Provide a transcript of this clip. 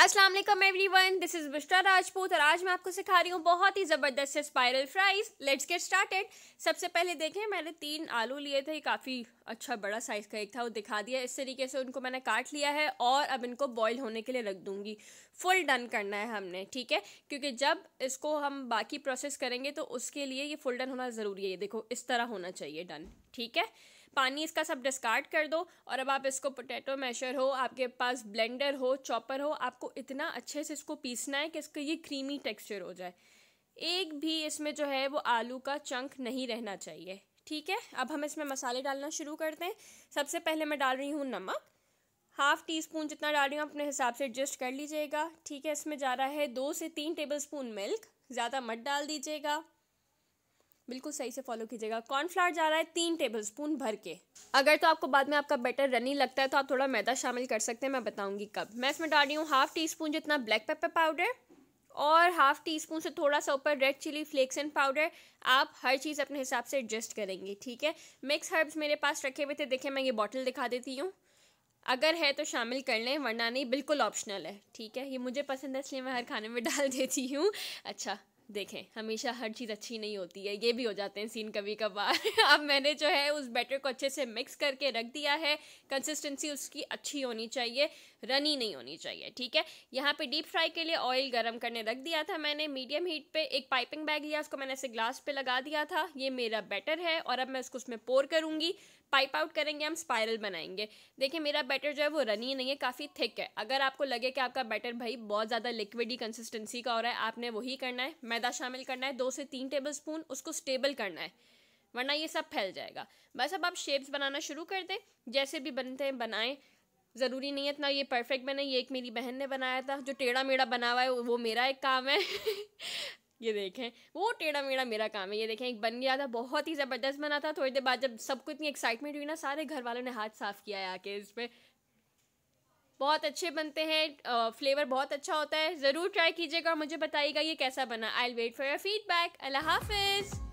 अस्सलाम वालेकुम everyone this is Bishra Rajput और आज मैं आपको सिखा रही हूँ बहुत ही ज़बरदस्त से spiral fries let's get started सबसे पहले देखें मैंने तीन आलू लिए थे काफ़ी अच्छा बड़ा साइज़ का एक था वो दिखा दिया इस तरीके से उनको मैंने काट लिया है और अब इनको बॉयल होने के लिए रख दूँगी फुल डन करना है हमने ठीक है क्योंकि जब इसको हम बाकी प्रोसेस करेंगे तो उसके लिए ये फुल डन होना ज़रूरी है ये देखो इस तरह होना चाहिए डन ठीक है पानी इसका सब डिस्कार्ड कर दो और अब आप इसको पोटैटो मैशर हो आपके पास ब्लेंडर हो चॉपर हो आपको इतना अच्छे से इसको पीसना है कि इसका ये क्रीमी टेक्सचर हो जाए एक भी इसमें जो है वो आलू का चंक नहीं रहना चाहिए ठीक है अब हम इसमें मसाले डालना शुरू करते हैं सबसे पहले मैं डाल रही हूँ नमक हाफ़ टी स्पून जितना डाल रही हूँ अपने हिसाब से एडजस्ट कर लीजिएगा ठीक है इसमें जा रहा है दो से तीन टेबल स्पून मिल्क ज़्यादा मत डाल दीजिएगा बिल्कुल सही से फॉलो कीजिएगा कॉर्नफ्लावर जा रहा है तीन टेबल स्पून भर के अगर तो आपको बाद में आपका बेटर रनी लगता है तो आप थोड़ा मैदा शामिल कर सकते हैं मैं बताऊँगी कब मैं इसमें डाल रही हूँ हाफ टी स्पून जितना ब्लैक पेपर पाउडर और हाफ टी स्पून से थोड़ा सा ऊपर red chilli flakes and powder आप हर चीज़ अपने हिसाब से एडजस्ट करेंगे ठीक है मिक्स हर्ब्स मेरे पास रखे हुए थे देखिए मैं ये बॉटल दिखा देती हूँ अगर है तो शामिल कर लें वरना नहीं बिल्कुल ऑप्शनल है ठीक है ये मुझे पसंद है इसलिए मैं हर खाने में डाल देती हूँ अच्छा देखें हमेशा हर चीज़ अच्छी नहीं होती है ये भी हो जाते हैं सीन कभी कभार अब मैंने जो है उस बैटर को अच्छे से मिक्स करके रख दिया है कंसिस्टेंसी उसकी अच्छी होनी चाहिए रनी नहीं होनी चाहिए ठीक है यहाँ पे डीप फ्राई के लिए ऑयल गर्म करने रख दिया था मैंने मीडियम हीट पे एक पाइपिंग बैग लिया उसको मैंने ऐसे ग्लास पर लगा दिया था ये मेरा बैटर है और अब मैं उसको उसमें पोर करूँगी पाइप आउट करेंगे हम स्पायरल बनाएंगे देखिए मेरा बैटर जो है वो रनी नहीं है काफ़ी थिक है अगर आपको लगे कि आपका बैटर भाई बहुत ज़्यादा लिक्विडी कंसिस्टेंसी का हो रहा है आपने वही करना है मैं मैदा शामिल करना है दो से तीन टेबल स्पून उसको स्टेबल करना है वरना ये सब फैल जाएगा बस अब आप शेप्स बनाना शुरू कर दें जैसे भी बनते हैं बनाएं ज़रूरी नहीं है इतना ये परफेक्ट बने ये एक मेरी बहन ने बनाया था जो टेढ़ा मेढ़ा बना हुआ है वो मेरा एक काम है ये देखें वो टेढ़ा मेढ़ा मेरा काम है ये देखें एक बन गया था बहुत ही ज़बरदस्त बना था थोड़ी देर बाद जब सबको इतनी एक्साइटमेंट हुई ना सारे घर वालों ने हाथ साफ किया है आके इस पर बहुत अच्छे बनते हैं फ्लेवर बहुत अच्छा होता है ज़रूर ट्राई कीजिएगा और मुझे बताइएगा ये कैसा बना I will wait for your feedback अल्लाह हाफिज़